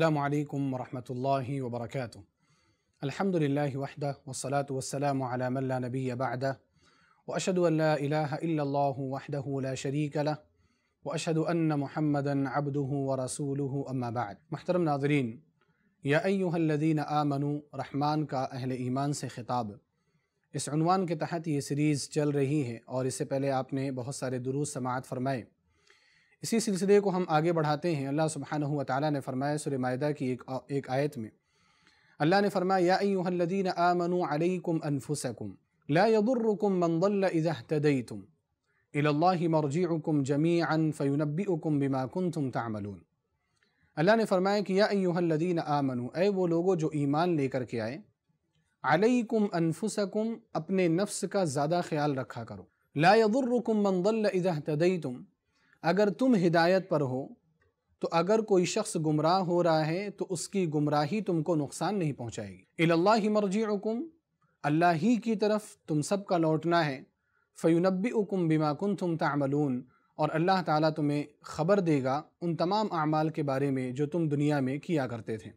السلام عليكم ورحمة الله وبركاته الحمد لله وحده والصلاة والسلام على من لا نبي بعده وأشهد أن لا إله إلا الله وحده لا شريك له وأشهد أن محمدا عبده ورسوله أما بعد محترم ناظرين या अय्युहल्लदीन आमनु रहमान का अहल ईमान से ख़िताब इस अनवान के तहत ये सीरीज़ चल रही है और इससे पहले आपने बहुत सारे दुरूज समात फरमाए इसी सिलसिले को हम आगे बढ़ाते हैं अल्लाह सुबहान ताली ने फरमाया सुरमायदा की एक एक आयत में अल्लाह ने फ़रमायादीन आमनु अलैकुम अनफुसकुम ला यदुर्रुकुम मन दल्ल इज़ा तदईतुम इल्लाहि मरजीउकुम जमीअन फयुनब्बिउकुम बिमा तामलून अल्लाह ने फरमाया कि यादीन आमनु ए वो लोगो जो ईमान लेकर के आए अलैकुम अनफुसकुम अपने नफ्स का ज़्यादा ख्याल रखा करो ला यदुर्रुकुम मन तुम अगर तुम हिदायत पर हो तो अगर कोई शख्स गुमराह हो रहा है तो उसकी गुमराही तुमको नुकसान नहीं पहुँचाएगी इल्ला मर्जी हुकुम अल्लाह ही की तरफ तुम सब का लौटना है फ़युनबी उकुम बिमा कुन तुम तमलून और अल्लाह ताला तुम्हें ख़बर देगा उन तमाम अमाल के बारे में जो तुम दुनिया में किया करते थे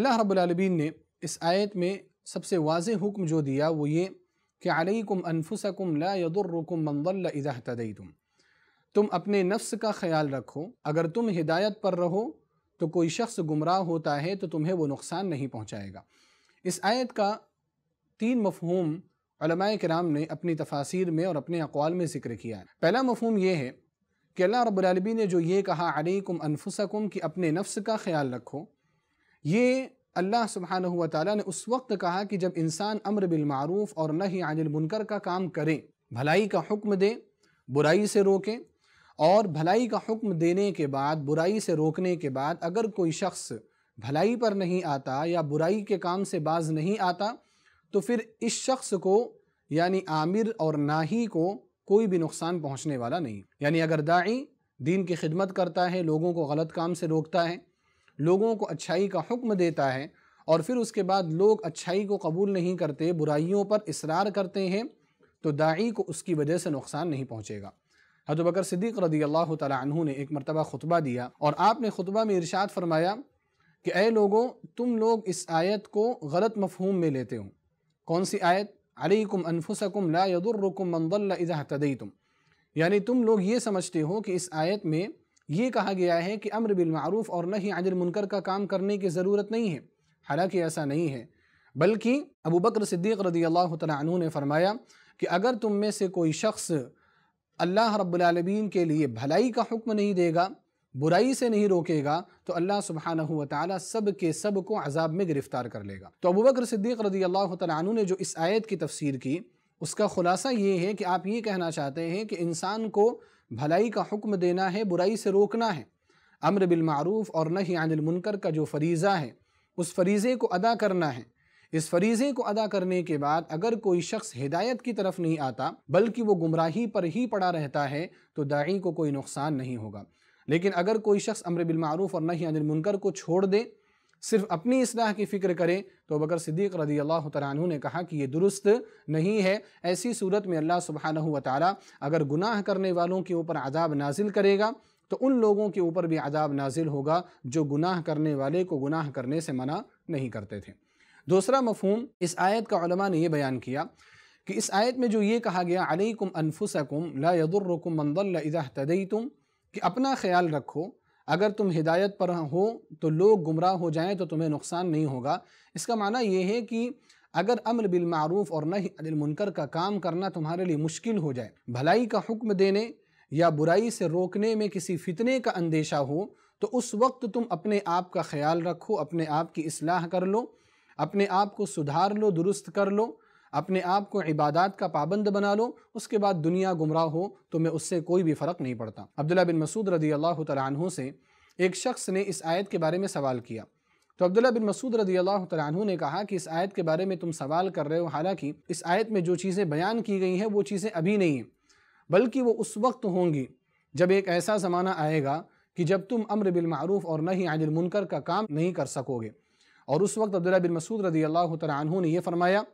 अल्लाह रब्लमीन ने इस आयत में सबसे वाज हुक्म जो दिया वो ये कि अलैकुम अनफुसकुम लादुरकुम मंगल इज़ा तदई तुम तुम अपने नफ्स का ख्याल रखो अगर तुम हिदायत पर रहो तो कोई शख्स गुमराह होता है तो तुम्हें वो नुकसान नहीं पहुँचाएगा इस आयत का तीन मफहूम कराम ने अपनी तफासिर में और अपने अकवाल में जिक्र किया है पहला मफहम यह है कि अल्लाह रब्लबी ने जो ये कहा अलैकुम अनफुसकुम कि अपने नफ्स का ख्याल रखो ये अल्लाह सुबहान हुआ ने उस वक्त कहा कि जब इंसान अम्र बिलमूफ़ और नही अनिल मुनकर का काम करें भलाई का हुक्म दें बुराई से रोकें और भलाई का हुक्म देने के बाद बुराई से रोकने के बाद अगर कोई शख्स भलाई पर नहीं आता या बुराई के काम से बाज नहीं आता तो फिर इस शख्स को यानी आमिर और नाही को कोई भी नुकसान पहुंचने वाला नहीं यानी अगर दाई दीन की खिदमत करता है लोगों को गलत काम से रोकता है लोगों को अच्छाई का हुक्म देता है और फिर उसके बाद लोग अच्छाई को कबूल नहीं करते बुराइयों पर इसरार करते हैं तो दाई को उसकी वजह से नुकसान नहीं पहुँचेगा हजब बकर सिद्दीक रदी अल्लाह तु ने एक मरतबा खुतबा दिया और आपने खुतबा में इरशाद फरमाया कि अय लोगों तुम लोग इस आयत को गलत मफहूम में लेते हो कौन सी आयत अलैकुम अनफुसकुम ला यदुर्रकुम मंदल इज़ा तदई यानी तुम लोग ये समझते हो कि इस आयत में ये कहा गया है कि अम्र बिलमूफ़ और नहीं आजिल मुनकर का काम करने की ज़रूरत नहीं है हालांकि ऐसा नहीं है बल्कि अबू बकर सिद्दीक़ रदी अल्लाह तु ने फरमाया कि अगर तुम में से कोई शख्स अल्लाह रब्लबीन के लिए भलाई का हुक्म नहीं देगा बुराई से नहीं रोकेगा तो अल्लाह सुबहाना हुआ सब के सब को अजाब में गिरफ्तार कर लेगा तो अबू बकर सिद्दीक रदी अल्लाह तु ने जो इस आयत की तफसीर की उसका ख़ुलासा ये है कि आप ये कहना चाहते हैं कि इंसान को भलाई का हुक्म देना है बुराई से रोकना है अम्र बिलमूफ़ और नहीं अनिल मुनकर का जो फरीज़ा है उस फरीज़े को अदा करना है इस फरीज़े को अदा करने के बाद अगर कोई शख्स हिदायत की तरफ नहीं आता बल्कि वो गुमराही पर ही पड़ा रहता है तो दाई को कोई नुकसान नहीं होगा लेकिन अगर कोई शख्स अमर बिलमूफ़ और नहीं अनिल मुनकर को छोड़ दे सिर्फ अपनी इसलाह की फ़िक्र करें तो बकर सिद्दीक़ रदी अल्लाह तु ने कहा कि ये दुरुस्त नहीं है ऐसी सूरत में अल्लाह सुबहान तारा अगर गुनाह करने वालों के ऊपर आदाब नाजिल करेगा तो उन लोगों के ऊपर भी आदाब नाजिल होगा जो गुनाह करने वाले को गुनाह करने से मना नहीं करते थे दूसरा मफहम इस आयत का ने यह बयान किया कि इस आयत में जो ये कहा गया अलैकुम अनफुसकुम ला यदुर्रकुम तदई तुम कि अपना ख्याल रखो अगर तुम हिदायत पर हो तो लोग गुमराह हो जाएं तो तुम्हें नुकसान नहीं होगा इसका माना यह है कि अगर अमर बिलमूफ़ और नहीं अनिलमुनकर का काम करना तुम्हारे लिए मुश्किल हो जाए भलाई का हुक्म देने या बुराई से रोकने में किसी फितने का अंदेशा हो तो उस वक्त तुम अपने आप का ख्याल रखो अपने आप की असलाह कर लो अपने आप को सुधार लो दुरुस्त कर लो अपने आप को इबादत का पाबंद बना लो उसके बाद दुनिया गुमराह हो तो मैं उससे कोई भी फ़र्क नहीं पड़ता अब्दुल्ला बिन मसूद रदी अल्लाह तु से एक शख्स ने इस आयत के बारे में सवाल किया तो अब्दुल्ला बिन मसूद रदी अल्लाह तु ने कहा कि इस आयत के बारे में तुम सवाल कर रहे हो हालाँकि इस आयत में जो चीज़ें बयान की गई हैं वो चीज़ें अभी नहीं हैं बल्कि वो उस वक्त होंगी जब एक ऐसा ज़माना आएगा कि जब तुम अम्र बिलमूफ़ और नहीं अनिल मुनकर का काम नहीं कर सकोगे और उस वक्त अब्दुल्ला बिन मसूद रदी अल्लाह तु ने यह फरमाया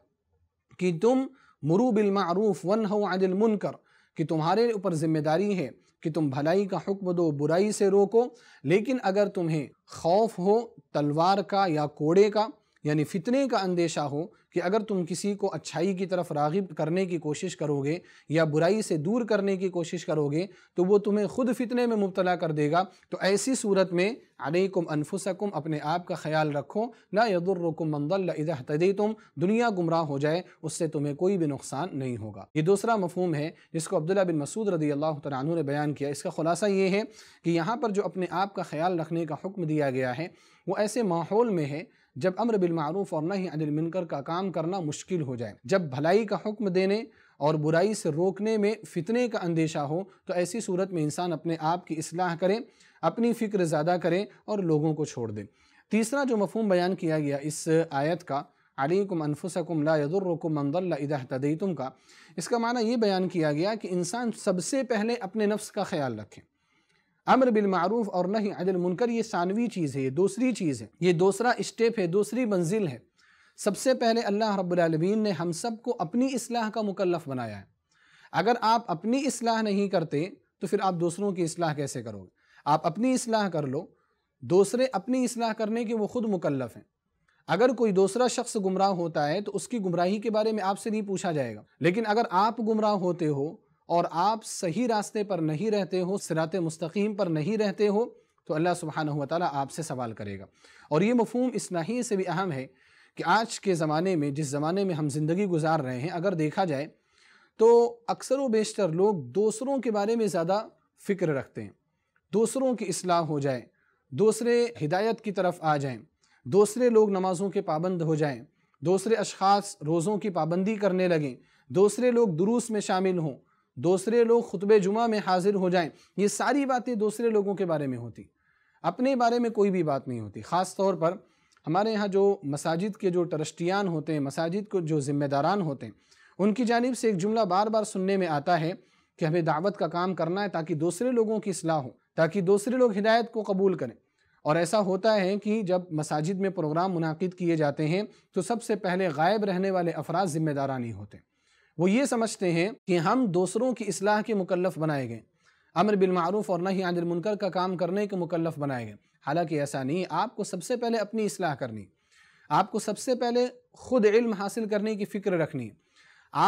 कि तुम मरू बिलमूफ़ वन हो मुन मुनकर कि तुम्हारे ऊपर ज़िम्मेदारी है कि तुम भलाई का हुक्म दो बुराई से रोको लेकिन अगर तुम्हें खौफ हो तलवार का या कोड़े का यानी फितने का अंदेशा हो कि अगर तुम किसी को अच्छाई की तरफ रागिब करने की कोशिश करोगे या बुराई से दूर करने की कोशिश करोगे तो वो तुम्हें खुद फितने में मुबतला कर देगा तो ऐसी सूरत में अलैकुम अनफुसकुम अपने आप का ख्याल रखो ला यदुर्रकुम मंदल इज़ह तुम दुनिया गुमराह हो जाए उससे तुम्हें कोई भी नुकसान नहीं होगा ये दूसरा मफहम है जिसको अब्दुल्ला बिन मसूद रदी अल्लाह तु ने बयान किया इसका खुलासा ये है कि यहाँ पर जो अपने आप का ख्याल रखने का हुक्म दिया गया है वो ऐसे माहौल में है जब अमर बिलमूफ़ और नहीं अनिल मिनकर का काम करना मुश्किल हो जाए जब भलाई का हुक्म देने और बुराई से रोकने में फ़ितने का अंदेशा हो तो ऐसी सूरत में इंसान अपने आप की असलाह करें अपनी फ़िक्र ज़्यादा करें और लोगों को छोड़ दें तीसरा जो मफहम बयान किया गया इस आयत का अलीकुम अनफुसकुम ला यदुर्रकुम मंदल्ला का इसका माना ये बयान किया गया कि इंसान सबसे पहले अपने नफ्स का ख्याल रखें अमर बिलमारूफ और नहीं अदल मुनकर ये सानवी चीज़ है ये दूसरी चीज़ है ये दूसरा स्टेप है दूसरी मंजिल है सबसे पहले अल्लाह रब्लमीन ने हम सब को अपनी असलाह का मुकलफ बनाया है अगर आप अपनी असलाह नहीं करते तो फिर आप दूसरों की असलाह कैसे करोगे आप अपनी असलाह कर लो दूसरे अपनी असलाह करने के वो खुद मुकलफ हैं अगर कोई दूसरा शख्स गुमराह होता है तो उसकी गुमराही के बारे में आपसे नहीं पूछा जाएगा लेकिन अगर आप गुमराह होते हो और आप सही रास्ते पर नहीं रहते हो सिरात मुस्तकीम पर नहीं रहते हो तो अल्लाह सुबहाना हुआ ताली आपसे सवाल करेगा और ये मफहम इस नाहिए से भी अहम है कि आज के ज़माने में जिस ज़माने में हम ज़िंदगी गुजार रहे हैं अगर देखा जाए तो अक्सर व बेशतर लोग दूसरों के बारे में ज़्यादा फ़िक्र रखते हैं दूसरों की असलाह हो जाए दूसरे हिदायत की तरफ आ जाएँ दूसरे लोग नमाज़ों के पाबंद हो जाएँ दूसरे अशखास रोज़ों की पाबंदी करने लगें दूसरे लोग दुरूस में शामिल हों दूसरे लोग खुतब जुमा में हाजिर हो जाएं ये सारी बातें दूसरे लोगों के बारे में होती अपने बारे में कोई भी बात नहीं होती ख़ास तौर पर हमारे यहाँ जो मसाजिद के जो ट्रस्टियान होते हैं मसाजिद को जो ज़िम्मेदारान होते हैं उनकी जानब से एक जुमला बार बार सुनने में आता है कि हमें दावत का काम करना है ताकि दूसरे लोगों की असलाह हो ताकि दूसरे लोग हिदायत को कबूल करें और ऐसा होता है कि जब मसाजिद में प्रोग्राम मुनद किए जाते हैं तो सबसे पहले गायब रहने वाले अफराज ज़िम्मेदारान होते हैं वो ये समझते हैं कि हम दूसरों की असलाह के मुकलफ बनाए गए अमर बिलमूफ़ और नहीं आदिल मुनकर का काम करने के मुकलफ बनाए गए हालांकि ऐसा नहीं आपको सबसे पहले अपनी असलाह करनी आपको सबसे पहले ख़ुद इल्म हासिल करने की फ़िक्र रखनी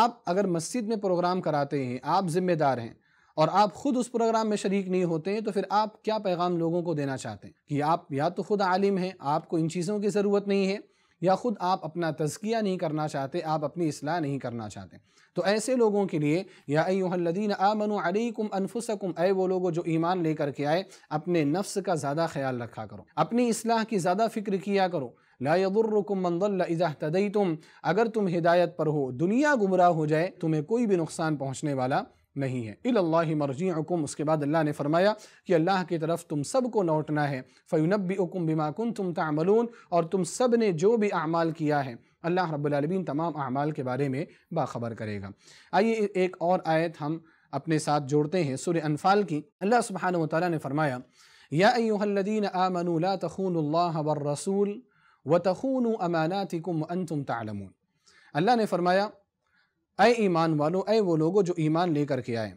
आप अगर मस्जिद में प्रोग्राम कराते हैं आप ज़िम्मेदार हैं और आप ख़ुद उस प्रोग्राम में शरीक नहीं होते हैं तो फिर आप क्या पैगाम लोगों को देना चाहते हैं कि आप या तो ख़ुद आलिम हैं आपको इन चीज़ों की ज़रूरत नहीं है या ख़ुद आप अपना तज़किया नहीं करना चाहते आप अपनी असलाह नहीं करना चाहते तो ऐसे लोगों के लिए या अयोहदीन आमन अलैकुम अनफुसकुम अय वो लोगों जो ईमान लेकर के आए अपने नफ्स का ज़्यादा ख्याल रखा करो अपनी असलाह की ज़्यादा फ़िक्र किया करो लाकुम मंदल इज़ा तदई तुम अगर तुम हिदायत पर हो दुनिया गुमराह हो जाए तुम्हें कोई भी नुकसान पहुँचने वाला नहीं है इल्ला मरजी उसके बाद अल्लाह ने फरमाया कि अल्लाह की तरफ तुम सबको लौटना है फ़ैनबी हुकुम बिमाकुन तुम तमलून और तुम सब ने जो भी अमाल किया है अल्लाह रब्लबीन तमाम अमाल के बारे में बाखबर करेगा आइए एक और आयत हम अपने साथ जोड़ते हैं सुर अनफाल की अल्लाह सुबहान ताली ने फरमाया या अयुहल्लिन आमनूला तखून वर रसूल व तखून अमानातिकुम अन तुम तालमून अल्लाह ने फरमाया अय ईमान वालों अ वो लोगों जो ईमान लेकर के आए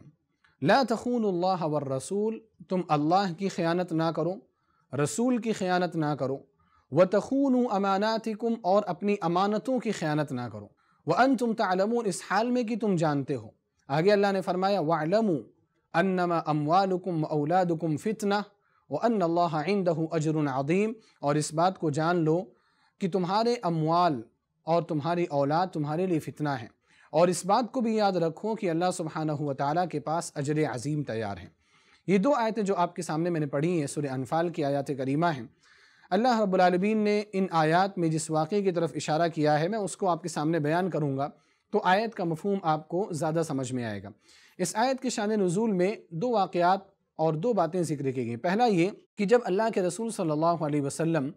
ला तखून व रसूल तुम अल्लाह की ख़यानत ना करो रसूल की ख़यानत ना करो व तखून अमानातिकुम और अपनी अमानतों की ख़यानत ना करो व अन तुम तलम इस हाल में कि तुम जानते हो आगे अल्लाह ने फरमाया वालम अन्नमा अमवालकुम औलादकुम फितना व अन अल्लाह अजरुन अदीम और इस बात को जान लो कि तुम्हारे अमवाल और तुम्हारी औलाद तुम्हारे लिए फ़ितना है और इस बात को भी याद रखो कि अल्लाह सुबहाना हुआ के पास अजर अज़ीम तैयार हैं ये दो आयतें जो आपके सामने मैंने पढ़ी हैं सुर अनफाल की आयत करीमा हैं अल्लाह रब्लमीन ने इन आयत में जिस वाक़े की तरफ इशारा किया है मैं उसको आपके सामने बयान करूँगा तो आयत का मफहम आपको ज़्यादा समझ में आएगा इस आयत के शान नज़ूल में दो वाक़ात और दो बातें जिक्र की गई पहला ये कि जब अल्लाह के रसूल सल्ला वसम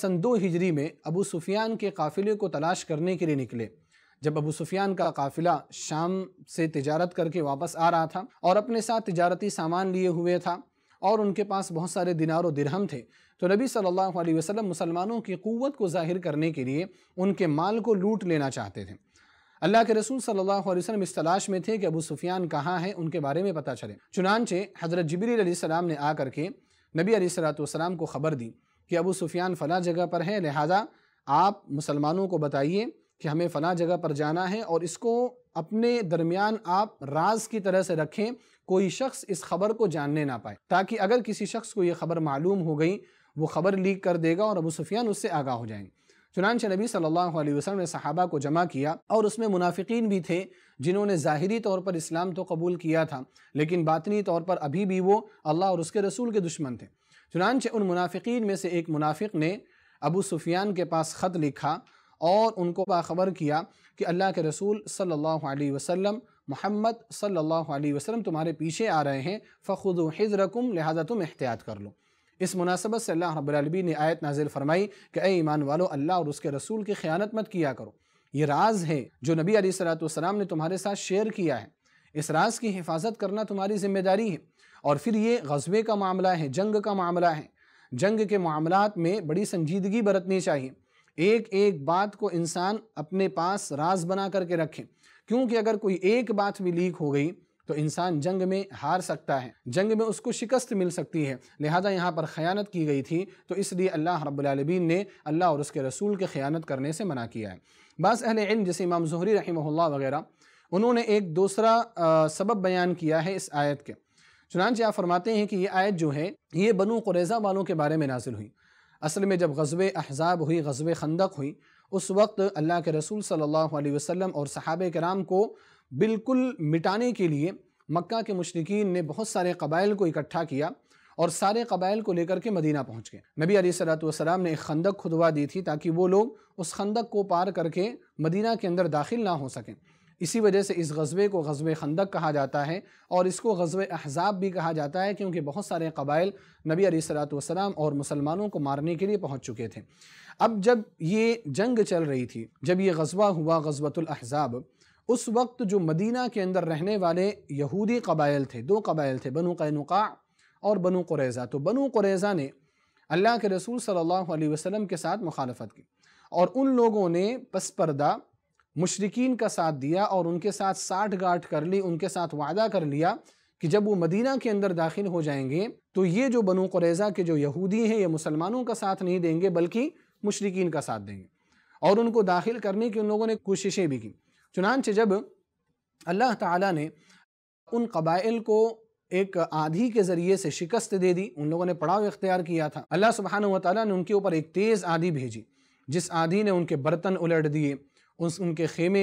सन दो हिजरी में अबू सुफियान के काफ़िले को तलाश करने के लिए निकले जब अबू सुफियान का काफिला शाम से तजारत करके वापस आ रहा था और अपने साथ तजारती सामान लिए हुए था और उनके पास बहुत सारे दिनार और दिरहम थे तो नबी सल्लल्लाहु अलैहि वसल्लम मुसलमानों की क़वत को ज़ाहिर करने के लिए उनके माल को लूट लेना चाहते थे अल्लाह के रसूल सल्लल्लाहु अलैहि वसल्लम इस तलाश में थे कि अबू सुफियान कहाँ है उनके बारे में पता चले चुनानचे हज़रत जबरील सलाम ने आकर के नबी सलाम को ख़बर दी कि अबू सुफियान फ़ला जगह पर है लिहाजा आप मुसलमानों को बताइए कि हमें फ़ला जगह पर जाना है और इसको अपने दरमियान आप राज की तरह से रखें कोई शख्स इस खबर को जानने ना पाए ताकि अगर किसी शख्स को ये खबर मालूम हो गई वो खबर लीक कर देगा और अबू सुफियान उससे आगाह हो जाएंगे चुनानचे नबी सल्लल्लाहु अलैहि वसल्लम ने सहाबा को जमा किया और उसमें मुनाफिकीन भी थे जिन्होंने ज़ाहरी तौर पर इस्लाम तो कबूल किया था लेकिन बातनी तौर पर अभी भी वो अल्लाह और उसके रसूल के दुश्मन थे चुनानचे उन मुनाफिकीन में से एक मुनाफिक ने अबू सुफियान के पास ख़त लिखा और उनको बाखबर किया कि अल्लाह के रसूल सल्लल्लाहु अलैहि वसल्लम मोहम्मद सल्लल्लाहु अलैहि वसल्लम तुम्हारे पीछे आ रहे हैं फ़ुद हिजरकुम लिहाजा तुम एहतियात कर लो इस मुनासबत से अल्लाह रबी ने आयत नाजिल फरमाई कि ए ईमान वालो अल्लाह और उसके रसूल की ख़यानत मत किया करो ये राज है जो नबी सलाम ने तुम्हारे साथ शेयर किया है इस राज की हिफाजत करना तुम्हारी जिम्मेदारी है और फिर ये गजबे का मामला है जंग का मामला है जंग के मामला में बड़ी संजीदगी बरतनी चाहिए एक एक बात को इंसान अपने पास राज बना करके रखें क्योंकि अगर कोई एक बात भी लीक हो गई तो इंसान जंग में हार सकता है जंग में उसको शिकस्त मिल सकती है लिहाजा यहाँ पर ख़यानत की गई थी तो इसलिए अल्लाह रब्लमीन ने अल्लाह और उसके रसूल के ख़यानत करने से मना किया है बस अहल इन जैसे इमाम जहरी रही वगैरह उन्होंने एक दूसरा सबब बयान किया है इस आयत के चुनानचे आप फरमाते हैं कि ये आयत जो है ये बनु कुरैज़ा वालों के बारे में नाजिल हुई असल में जब गजब अहजाब हुई गजब खंदक हुई उस वक्त अल्लाह के रसूल सल्लल्लाहु अलैहि वसल्लम और सहाब कराम को बिल्कुल मिटाने के लिए मक्का के मशरकिन ने बहुत सारे कबाइल को इकट्ठा किया और सारे कबाइल को लेकर के मदीना पहुँच गए नबी अली सलाम ने एक खंदक खुदवा दी थी ताकि वो लोग उस खंदक को पार करके मदीना के अंदर दाखिल ना हो सकें इसी वजह से इस गज़बे को गज़ब खंदक कहा जाता है और इसको गज़ब अहजाब भी कहा जाता है क्योंकि बहुत सारे कबाइल नबी अलीसलाम और मुसलमानों को मारने के लिए पहुँच चुके थे अब जब ये जंग चल रही थी जब ये गज़बा हुआ गज़बतुलहज़ाब उस वक्त जो मदीना के अंदर रहने वाले यहूदी कबाइल थे दो कबाइल थे बनु कैनुका और बनु कुरैज़ा तो बनु कुरैज़ा ने अल्लाह के रसूल सल्लल्लाहु अलैहि वसल्लम के साथ मुखालफत की और उन लोगों ने पसपर्दा मुशरकिन का साथ दिया और उनके साथ साठ गाठ कर ली उनके साथ वादा कर लिया कि जब वो मदीना के अंदर दाखिल हो जाएंगे तो ये जो बनु कुरैज़ा के जो यहूदी हैं ये मुसलमानों का साथ नहीं देंगे बल्कि मुशरकिन का साथ देंगे और उनको दाखिल करने की उन लोगों ने कोशिशें भी की चुनानचे जब अल्लाह ताला ने उन कबाइल को एक आधी के ज़रिए से शिकस्त दे दी उन लोगों ने पड़ाव इख्तियार किया था अल्लाह सुबहान वाली ऊपर एक तेज़ आधी भेजी जिस आधी ने उनके बर्तन उलट दिए उस उनके खेमे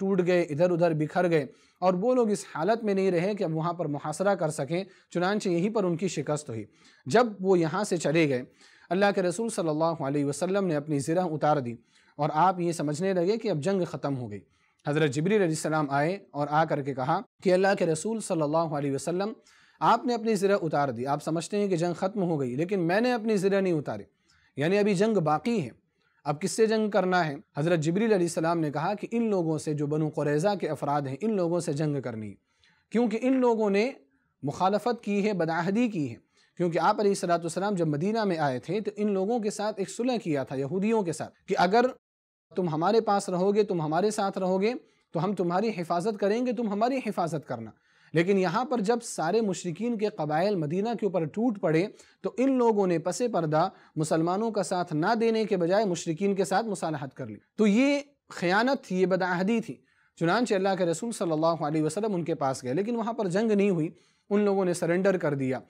टूट गए इधर उधर बिखर गए और वो लोग इस हालत में नहीं रहे कि अब वहाँ पर मुहासरा कर सकें चुनानचे यहीं पर उनकी शिकस्त हुई जब वो यहाँ से चले गए अल्लाह के रसूल सल्लल्लाहु अलैहि वसल्लम ने अपनी ज़रह उतार दी और आप ये समझने लगे कि अब जंग ख़त्म हो गई हज़रत जबरीसम आए और आ करके कहा कि अल्लाह के रसूल सल्ला वसलम आपने अपनी ज़रह उतार दी आप समझते हैं कि जंग ख़त्म हो गई लेकिन मैंने अपनी ज़रह नहीं उतारी यानी अभी जंग बाकी है अब किससे जंग करना है हज़रत जबरील सलाम ने कहा कि इन लोगों से जो बनु क़ुरैज़ा के अफराद हैं इन लोगों से जंग करनी क्योंकि इन लोगों ने मुखालफत की है बदाहदी की है क्योंकि आप सलाम जब मदीना में आए थे तो इन लोगों के साथ एक सुलह किया था यहूदियों के साथ कि अगर तुम हमारे पास रहोगे तुम हमारे साथ रहोगे तो हम तुम्हारी हिफाजत करेंगे तुम हमारी हिफाजत करना लेकिन यहाँ पर जब सारे मुशरकिन के कबाइल मदीना के ऊपर टूट पड़े तो इन लोगों ने पसे पर्दा मुसलमानों का साथ ना देने के बजाय मुशरकिन के साथ मुसालहत कर ली तो ये खयानत थी ये बदाहदी थी चुनान अल्लाह के रसूल सल्ला वसलम उनके पास गए लेकिन वहाँ पर जंग नहीं हुई उन लोगों ने सरेंडर कर दिया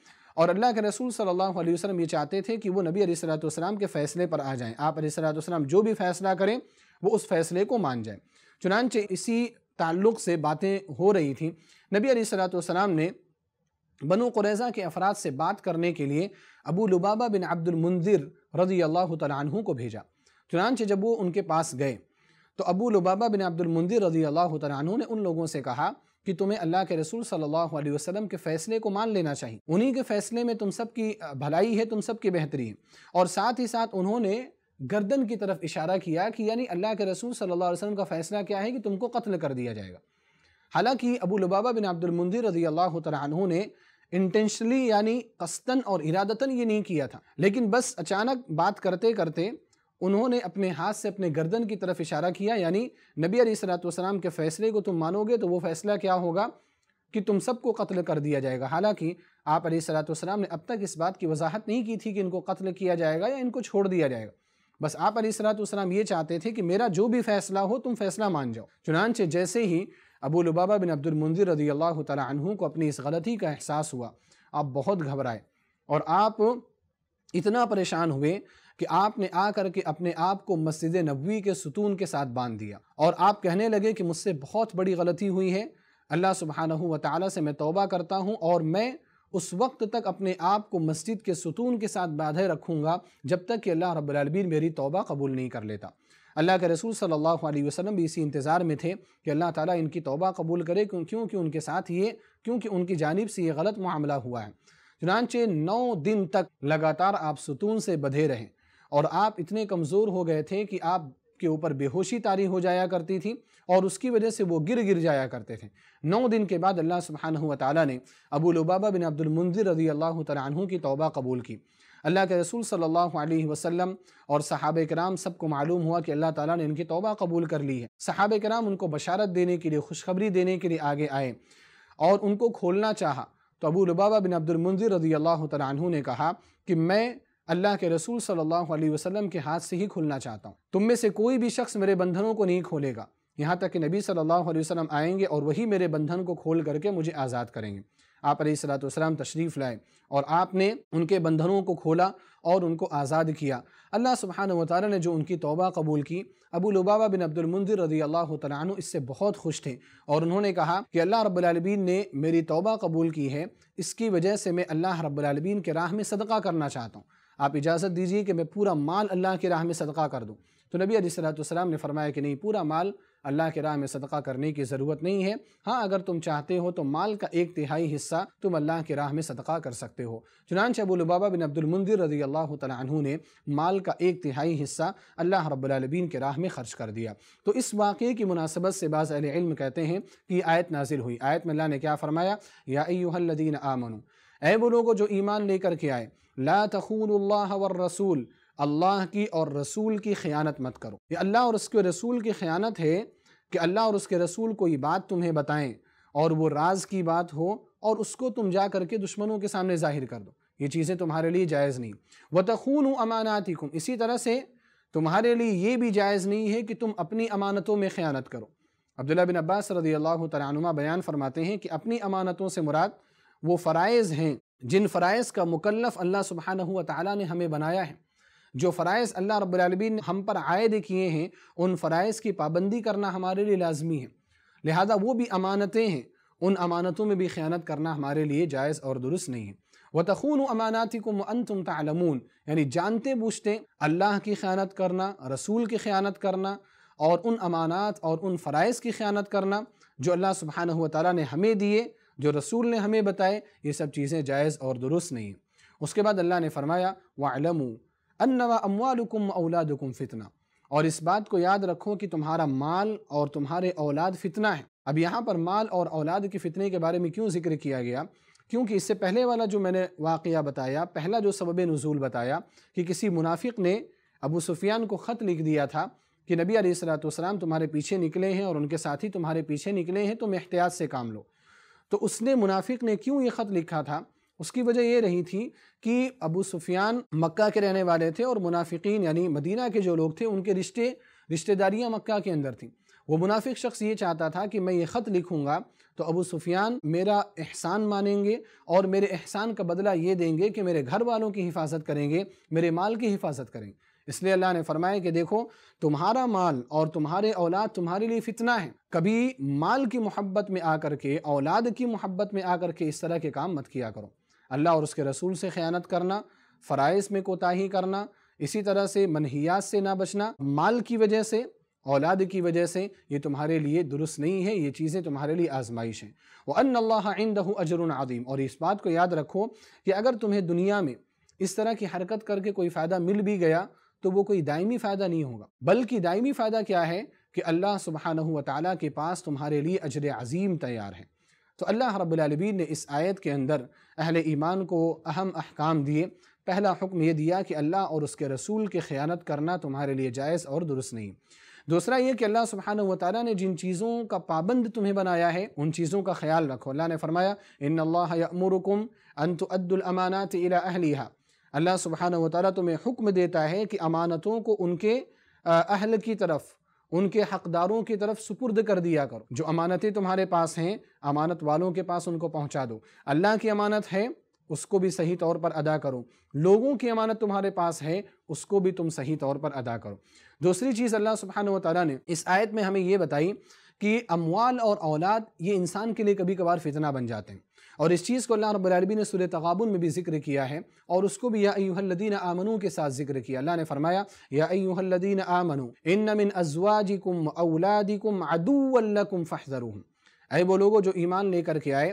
और अल्लाह के रसूल सल्लल्लाहु अलैहि वसल्लम ये चाहते थे कि वो नबी सलाम के फ़ैसले पर आ जाएं आप सलाम जो भी फ़ैसला करें वो उस फ़ैसले को मान जाएं चुनानचे इसी ताल्लुक़ से बातें हो रही थी नबी सलाम ने बनु कुरैज़ा के अफराद से बात करने के लिए अबू लुबाबा बिन अब्दुलमंदिर रज़ी अल्लाह तु को भेजा चुनानचे जब वो उनके पास गए तो अबू लुबाबा बिन अब्दुलमंदिर रज़ी अल्लाह तु ने उन लोगों से कहा कि तुम्हें अल्लाह के रसूल सल्लल्लाहु अलैहि वसल्लम के फ़ैसले को मान लेना चाहिए उन्हीं के फ़ैसले में तुम सब की भलाई है तुम सब की बेहतरी है और साथ ही साथ उन्होंने गर्दन की तरफ इशारा किया कि यानी अल्लाह के रसूल सल्लल्लाहु अलैहि वसल्लम का फ़ैसला क्या है कि तुमको कत्ल कर दिया जाएगा हालांकि अबू लबाबा बिन अब्दुलमंदिर रजी अल्लाह तु ने इंटेंशनली यानी कस्तन और इरादतन ये नहीं किया था लेकिन बस अचानक बात करते करते उन्होंने अपने हाथ से अपने गर्दन की तरफ इशारा किया यानी नबी सलाम के फ़ैसले को तुम मानोगे तो वो फ़ैसला क्या होगा कि तुम सबको कत्ल कर दिया जाएगा हालांकि आप सलाम ने अब तक इस बात की वजाहत नहीं की थी कि इनको कत्ल किया जाएगा या इनको छोड़ दिया जाएगा बस आप अलीसलाम ये चाहते थे कि मेरा जो भी फ़ैसला हो तुम फैसला मान जाओ चुनानचे जैसे ही अबू लुबाबा बिन अब्दुल मुंजिर रदी अल्लाह तु को अपनी इस गलती का एहसास हुआ आप बहुत घबराए और आप इतना परेशान हुए कि आपने आ करके अपने आप को मस्जिद नबी के सुतून के साथ बांध दिया और आप कहने लगे कि मुझसे बहुत बड़ी गलती हुई है अल्लाह सुबहान व ताली से मैं करता हूँ और मैं उस वक्त तक अपने आप को मस्जिद के सुतून के साथ बाधे रखूँगा जब तक कि अल्लाह रबालमीन मेरी तोबा कबूल नहीं कर लेता अल्लाह के रसूल सल्लल्लाहु अलैहि वसल्लम भी इसी इंतज़ार में थे कि अल्लाह ताला इनकी तोबा कबूल करे क्योंकि उनके साथ ये क्योंकि उनकी जानब से ये गलत मामला हुआ है चुनानचे नौ दिन तक लगातार आप सुतून से बधे रहें और आप इतने कमज़ोर हो गए थे कि आप उसके ऊपर बेहोशी तारी हो जाया करती थी और उसकी वजह से वो गिर गिर जाया करते थे नौ दिन के बाद अल्लाह सुबहान ताली ने अबू लुबाबा बिन अब्दुलमंजिर रजी अल्लाह तु की तौबा कबूल की अल्लाह के रसूल सल्लल्लाहु अलैहि वसल्लम और सहाब कराम सबको मालूम हुआ कि अल्लाह ताला ने इनकी तौबा कबूल कर ली है सहाब कराम उनको बशारत देने के लिए खुशखबरी देने के लिए आगे आए और उनको खोलना चाहा तो अबू लबाबा बिन अब्दुलमंजिर रजी अल्लाह तु ने कहा कि मैं अल्लाह के रसूल सल्लल्लाहु अलैहि वसल्लम के हाथ से ही खुलना चाहता हूँ तुम में से कोई भी शख्स मेरे बंधनों को नहीं खोलेगा यहाँ तक कि नबी सल्लल्लाहु अलैहि वसल्लम आएंगे और वही मेरे बंधन को खोल करके मुझे आज़ाद करेंगे आप सलाम तशरीफ़ लाए और आपने उनके बंधनों को खोला और उनको आज़ाद किया अल्लाह सुबहान मतारा ने जो उनकी तोबा कबूल की अबू लुबाबा बिन अब्दुलमंदिर रदी अल्लाह तु इससे बहुत खुश थे और उन्होंने कहा कि अल्लाह रब्लबीन ने मेरी तोबा कबूल की है इसकी वजह से मैं अल्लाह रब्लबीन के राह में सदका करना चाहता हूँ आप इजाज़त दीजिए कि मैं पूरा माल अल्लाह की राह में सदका कर दूँ तो नबी सलाम ने फरमाया कि नहीं पूरा माल अल्लाह के राह में सदका करने की ज़रूरत नहीं है हाँ अगर तुम चाहते हो तो माल का एक तिहाई हिस्सा तुम अल्लाह के राह में सदका कर सकते हो चुनान अबूलबाबा बिन अब्दुलमंदिर रजी अल्लाह तु ने माल का एक तिहाई हिस्सा अल्लाह रब्लबीन के राह में ख़र्च कर दिया तो इस वाक़े की मुनासबत से बाज़ इल्म कहते हैं कि आयत नाजिल हुई आयत में अल्लाह ने क्या फ़रमाया या अदीन आमनु ए वो लोगों जो ईमान लेकर के आए ला अल्लाह व रसूल अल्लाह की और रसूल की ख़यानत मत करो ये अल्लाह और उसके रसूल की ख़यानत है कि अल्लाह और उसके रसूल को ये बात तुम्हें बताएं और वो राज की बात हो और उसको तुम जा करके दुश्मनों के सामने ज़ाहिर कर दो ये चीज़ें तुम्हारे लिए जायज़ नहीं व तखून अमानातिकुम इसी तरह से तुम्हारे लिए ये भी जायज़ नहीं है कि तुम अपनी अमानतों में ख़यानत करो अब्दुल्ला बिन अब्बास रदी अल्लाह तरुमा बयान फरमाते हैं कि अपनी अमानतों से मुराद वो फ़राइज़ हैं जिन फ़राइज़ का मुकलफ़ अल्लाह सुबहाना हुआ ने हमें बनाया है जो फ़राइज़ अल्लाह रब्लबी ने हम पर आयद किए हैं उन फ़राइज़ की पाबंदी करना हमारे लिए लाजमी है लिहाजा वो भी अमानतें हैं उन अमानतों में भी ख़्यानत करना हमारे लिए जायज़ और दुरुस्त नहीं है व तखून अमानाती को तुम तमून यानी जानते बूझते अल्लाह की ख़्यानत करना रसूल की ख़्यानत करना और उन अमानात और उन फ़राइज़ की ख़्यानत करना जो अल्लाह सुबहाना ताली ने हमें दिए जो रसूल ने हमें बताए ये सब चीज़ें जायज़ और दुरुस्त नहीं उसके बाद अल्लाह ने फरमाया वालमू अन्नवा अमवालकुम औलादकुम फितना और इस बात को याद रखो कि तुम्हारा माल और तुम्हारे औलाद फितना है अब यहाँ पर माल और औलाद के फितने के बारे में क्यों जिक्र किया गया क्योंकि इससे पहले वाला जो मैंने वाक़ बताया पहला जो सबब नज़ूल बताया कि किसी मुनाफिक ने अबू सुफियान को ख़त लिख दिया था कि नबी सलाम तुम्हारे पीछे निकले हैं और उनके साथी तुम्हारे पीछे निकले हैं तुम एहतियात से काम लो तो उसने मुनाफिक ने क्यों ये ख़त लिखा था उसकी वजह ये रही थी कि अबू सुफियान मक्का के रहने वाले थे और मुनाफिकीन यानी मदीना के जो लोग थे उनके रिश्ते रिश्तेदारियाँ मक्का के अंदर थीं वो मुनाफिक शख्स ये चाहता था कि मैं ये ख़त लिखूँगा तो अबू सुफियान मेरा एहसान मानेंगे और मेरे एहसान का बदला ये देंगे कि मेरे घर वालों की हिफाजत करेंगे मेरे माल की हिफाजत करेंगे इसलिए अल्लाह ने फरमाया कि देखो तुम्हारा माल और तुम्हारे औलाद तुम्हारे लिए फितना है कभी माल की मोहब्बत में आकर के औलाद की मोहब्बत में आकर के इस तरह के काम मत किया करो अल्लाह और उसके रसूल से ख़यानत करना फ़राइज़ में कोताही करना इसी तरह से मनहियात से ना बचना माल की वजह से औलाद की वजह से ये तुम्हारे लिए दुरुस्त नहीं है ये चीज़ें तुम्हारे लिए आजमाइश हैं वह अल्लाह अजर आदीम और इस बात को याद रखो कि अगर तुम्हें दुनिया में इस तरह की हरकत करके कोई फ़ायदा मिल भी गया तो वो कोई दायमी फ़ायदा नहीं होगा बल्कि दायमी फ़ायदा क्या है कि अल्लाह सुबहाना वाली के पास तुम्हारे लिए अजर अज़ीम तैयार है तो अल्लाह रबालमीन ने इस आयत के अंदर अहल ईमान को अहम अहकाम दिए पहला हुक्म ये दिया कि अल्लाह और उसके रसूल की ख़यानत करना तुम्हारे लिए जायज़ और दुरुस्त नहीं दूसरा ये कि अल्लाह सुबहान वाली ने जिन चीज़ों का पाबंद तुम्हें बनाया है उन चीज़ों का ख्याल रखो अल्लाह ने फरमाया इन अल्लाह अमरकुम अन तो अद्दुलमानात अहलिहा अल्लाह सुबहान वाली तुम्हें हुक्म देता है कि अमानतों को उनके अहल की तरफ उनके हकदारों की तरफ सुपुर्द कर दिया करो जो अमानतें तुम्हारे पास हैं अमानत वालों के पास उनको पहुंचा दो अल्लाह की अमानत है उसको भी सही तौर पर अदा करो लोगों की अमानत तुम्हारे पास है उसको भी तुम सही तौर पर अदा करो दूसरी चीज़ अल्लाह सुबहान वाली ने इस आयत में हमें ये बताई कि अमवाल और औलाद ये इंसान के लिए कभी कभार फितना बन जाते हैं और इस चीज़ को अल्लाह रब्बुलरबी ने सुर तगाबुन में भी जिक्र किया है और उसको भी यादीन आमनू के साथ जिक्र किया अल्लाह ने फरमाया यादीन आमनू इन मिन अजवाजिकुम औलादिकुम अदुल्लकुम फ़हज़रुम अरे वो लोगों जो ईमान लेकर के आए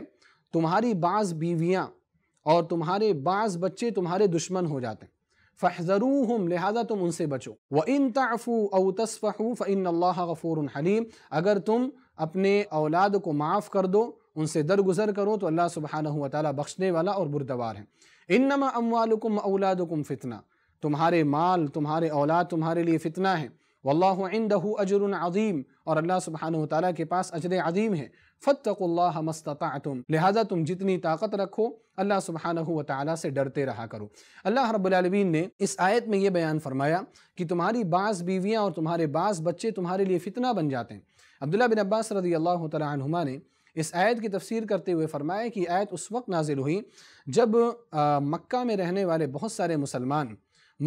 तुम्हारी बाज़ बीवियाँ और तुम्हारे बाज़ बच्चे तुम्हारे दुश्मन हो जाते हैं फ़हज़रूहम लिहाजा तुम उनसे बचो व इन तफ़ू अव तसफ़ू फ़िन अल्लाह गफ़ूर हलीम अगर तुम अपने औलाद को माफ़ कर दो उनसे दरगुजर करो तो अल्लाह सुबहाना हुआ ताली बख्शने वाला और बुरदवार है इन नमा अमवालकुम औलादकुम फ़ितना तुम्हारे माल तुम्हारे औलाद तुम्हारे लिए फ़ितना है इंदहु अजरुन अज़ीम और अल्लाह सुबहान तआला के पास अजर अज़ीम है फ़तः मस्ततअतुम लिहाजा तुम जितनी ताकत रखो अल्लाह सुबहानहु व से डरते रहा करो अल्लाह रबालमीन ने इस आयत में ये बयान फरमाया कि तुम्हारी बास बीवियाँ और तुम्हारे बास बच्चे तुम्हारे लिए फ़ितना बन जाते हैं अब्दुल्ला बिन अब्बास रदी अल्लाह तुमा ने इस आयत की तफसीर करते हुए फरमाया कि आयत उस वक्त नाजिल हुई जब मक्का में रहने वाले बहुत सारे मुसलमान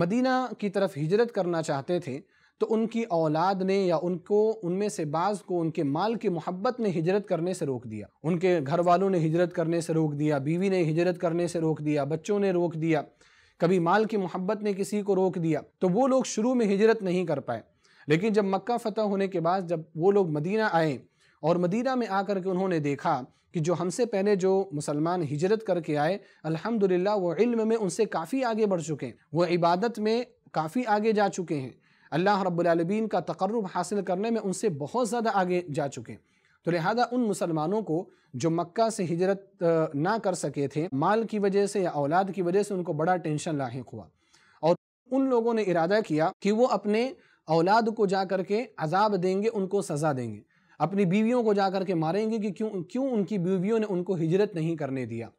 मदीना की तरफ हिजरत करना चाहते थे तो उनकी औलाद ने या उनको उनमें से बाज़ को उनके माल की मोहब्बत ने हिजरत करने से रोक दिया उनके घर वालों ने हिजरत करने से रोक दिया बीवी ने हिजरत करने से रोक दिया बच्चों ने रोक दिया कभी माल की मोहब्बत ने किसी को रोक दिया तो वो लोग शुरू में हिजरत नहीं कर पाए लेकिन जब मक्का फ़तह होने के बाद जब वो लोग मदीना आए और मदीना में आकर के उन्होंने देखा कि जो हमसे पहले जो मुसलमान हिजरत करके आए अल्हम्दुलिल्लाह वो इल्म में उनसे काफ़ी आगे बढ़ चुके हैं वो इबादत में काफ़ी आगे जा चुके हैं अल्लाह रब्बुलमीन का तकर्रब हासिल करने में उनसे बहुत ज़्यादा आगे जा चुके हैं तो लिहाजा उन मुसलमानों को जो मक्का से हिजरत ना कर सके थे माल की वजह से या औलाद की वजह से उनको बड़ा टेंशन लाक हुआ और उन लोगों ने इरादा किया कि वो अपने औलाद को जा कर के अजाब देंगे उनको सज़ा देंगे अपनी बीवियों को जा कर के मारेंगे कि क्यों क्यों उनकी बीवियों ने उनको हिजरत नहीं करने दिया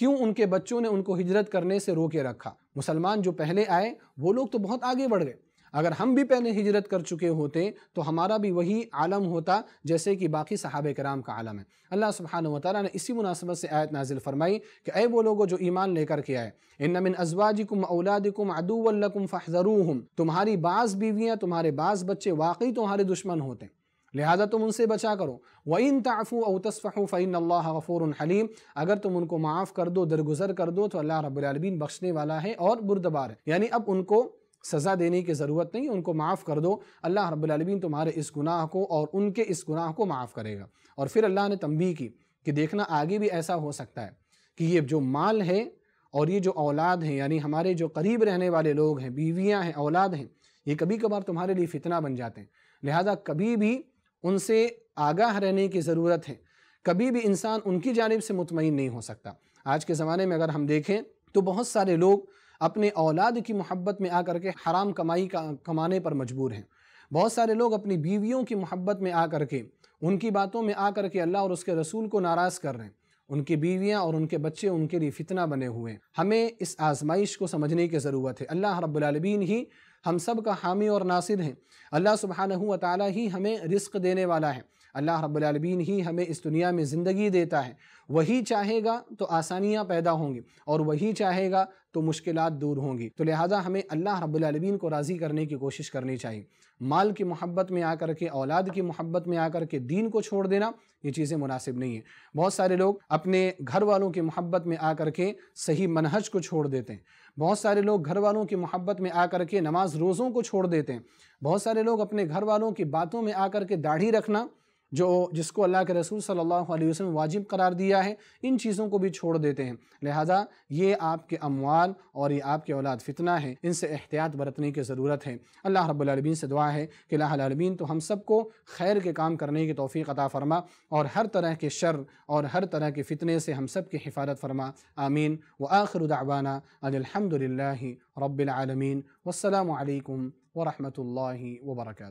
क्यों उनके बच्चों ने उनको हिजरत करने से रोके रखा मुसलमान जो पहले आए वो लोग तो बहुत आगे बढ़ गए अगर हम भी पहले हिजरत कर चुके होते तो हमारा भी वही आलम होता जैसे कि बाकी सहाब कराम का आलम है अल्लाह सुबहान वाली ने इसी मुनासबत से आयत नाजिल फरमाई कि अय वो लोगों जो ईमान लेकर के आए इन नमिन अजवाजिकुम औलादिकुम अदूवल्लकुम फ़हज़रूहम तुम्हारी बास बीवियाँ तुम्हारे बास बच्चे वाकई तुम्हारे दुश्मन होते लिहाजा तुम उनसे बचा करो व इन ताफ़ू और तसफ़ू फ़ैन अल्लाह गफ़ूर हलीम अगर तुम उनको माफ़ कर दो दरगुजर कर दो तो अल्लाह रबालमीन बख्शने वाला है और बुरदबार है यानी अब उनको सज़ा देने की ज़रूरत नहीं उनको माफ़ कर दो अल्लाह रब्लमीन तुम्हारे इस गुनाह को और उनके इस गुनाह को माफ़ करेगा और फिर अल्लाह ने तंबी की कि देखना आगे भी ऐसा हो सकता है कि ये जो माल है और ये जो औलाद हैं यानी हमारे जो करीब रहने वाले लोग हैं बीवियाँ हैं औलाद हैं ये कभी कभार तुम्हारे लिए फ़ितना बन जाते हैं लिहाजा कभी भी उनसे आगाह रहने की ज़रूरत है कभी भी इंसान उनकी जानब से मुतमिन नहीं हो सकता आज के ज़माने में अगर हम देखें तो बहुत सारे लोग अपने औलाद की मोहब्बत में आकर के हराम कमाई का कमाने पर मजबूर हैं बहुत सारे लोग अपनी बीवियों की मोहब्बत में आकर के उनकी बातों में आकर के अल्लाह और उसके रसूल को नाराज़ कर रहे हैं उनकी बीवियाँ और उनके बच्चे उनके लिए फितना बने हुए हैं हमें इस आजमाइश को समझने की ज़रूरत है अल्लाह रब्लबीन ही हम सब का हामी और नासिर हैं अल्लाह सुबहान ताली ही हमें रिस्क देने वाला है अल्लाह रब्बुलमीन ही हमें इस दुनिया में ज़िंदगी देता है वही चाहेगा तो आसानियाँ पैदा होंगी और वही चाहेगा तो मुश्किल दूर होंगी तो लिहाजा हमें अल्लाह रब्बुलमीन को राज़ी करने की कोशिश करनी चाहिए माल की मोहब्बत में आकर के औलाद की मोहब्बत में आकर के दीन को छोड़ देना ये चीज़ें मुनासिब नहीं है बहुत सारे लोग अपने घर वालों की मोहब्बत में आकर के सही मनहज को छोड़ देते हैं बहुत सारे लोग घर वालों की मोहब्बत में आकर के नमाज रोज़ों को छोड़ देते हैं बहुत सारे लोग अपने घर वालों की बातों में आकर के दाढ़ी रखना जो जिसको अल्लाह के रसूल सल्लल्लाहु अलैहि वसल्लम वाजिब करार दिया है इन चीज़ों को भी छोड़ देते हैं लिहाजा ये आपके अमवाल और ये आपके औलाद फितना है इनसे एहतियात बरतने की ज़रूरत है अल्लाह रब्लमीन से दुआ है कि लाबीन तो हम सबको खैर के काम करने की तोफ़ी अता फ़रमा और हर तरह के शर और हर तरह के फितने से हम सब की हिफाजत फ़रमा आमीन व आखिर दावाना अलहमदिल्ला रबालमीन वालकम वरहमल वर्का